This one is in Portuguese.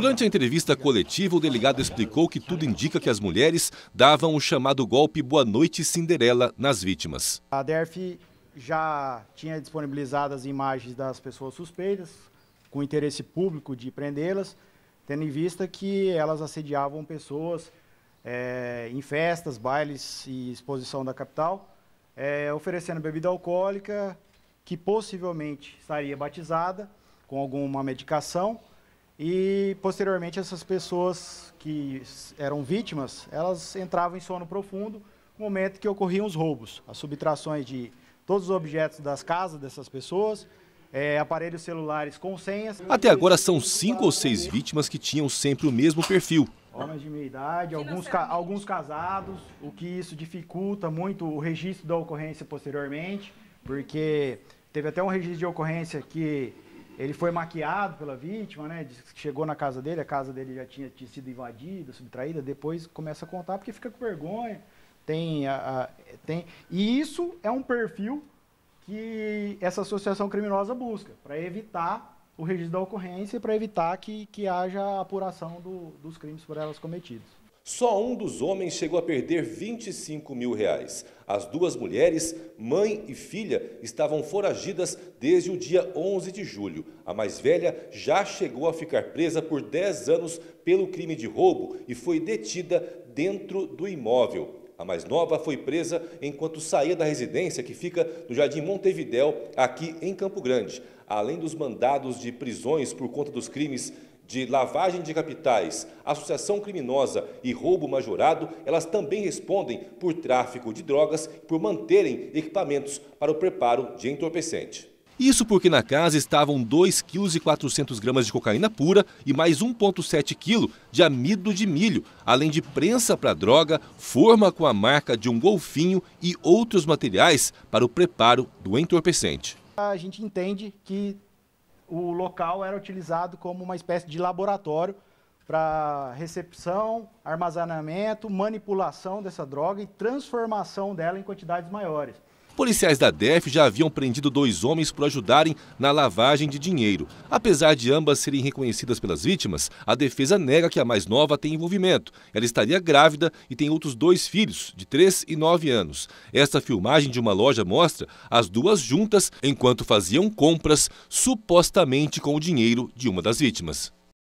Durante a entrevista coletiva, o delegado explicou que tudo indica que as mulheres davam o chamado golpe Boa Noite Cinderela nas vítimas. A DERF já tinha disponibilizado as imagens das pessoas suspeitas, com interesse público de prendê-las, tendo em vista que elas assediavam pessoas é, em festas, bailes e exposição da capital, é, oferecendo bebida alcoólica que possivelmente estaria batizada com alguma medicação e posteriormente essas pessoas que eram vítimas, elas entravam em sono profundo no momento que ocorriam os roubos, as subtrações de todos os objetos das casas dessas pessoas, é, aparelhos celulares com senhas. Até agora são cinco ou seis vítimas que tinham sempre o mesmo perfil. Homens de meia idade, alguns, ca alguns casados, o que isso dificulta muito o registro da ocorrência posteriormente, porque teve até um registro de ocorrência que ele foi maquiado pela vítima, né? Chegou na casa dele, a casa dele já tinha, tinha sido invadida, subtraída. Depois começa a contar porque fica com vergonha. Tem, a, a, tem e isso é um perfil que essa associação criminosa busca para evitar o registro da ocorrência e para evitar que, que haja apuração do, dos crimes por elas cometidos. Só um dos homens chegou a perder 25 mil reais. As duas mulheres, mãe e filha, estavam foragidas desde o dia 11 de julho. A mais velha já chegou a ficar presa por 10 anos pelo crime de roubo e foi detida dentro do imóvel. A mais nova foi presa enquanto saía da residência que fica no Jardim Montevidéu, aqui em Campo Grande. Além dos mandados de prisões por conta dos crimes de lavagem de capitais, associação criminosa e roubo majorado, elas também respondem por tráfico de drogas e por manterem equipamentos para o preparo de entorpecente. Isso porque na casa estavam 2,4 kg gramas de cocaína pura e mais 1,7 kg de amido de milho, além de prensa para droga, forma com a marca de um golfinho e outros materiais para o preparo do entorpecente. A gente entende que o local era utilizado como uma espécie de laboratório para recepção, armazenamento, manipulação dessa droga e transformação dela em quantidades maiores. Policiais da DEF já haviam prendido dois homens por ajudarem na lavagem de dinheiro. Apesar de ambas serem reconhecidas pelas vítimas, a defesa nega que a mais nova tem envolvimento. Ela estaria grávida e tem outros dois filhos, de 3 e 9 anos. Esta filmagem de uma loja mostra as duas juntas enquanto faziam compras, supostamente com o dinheiro de uma das vítimas.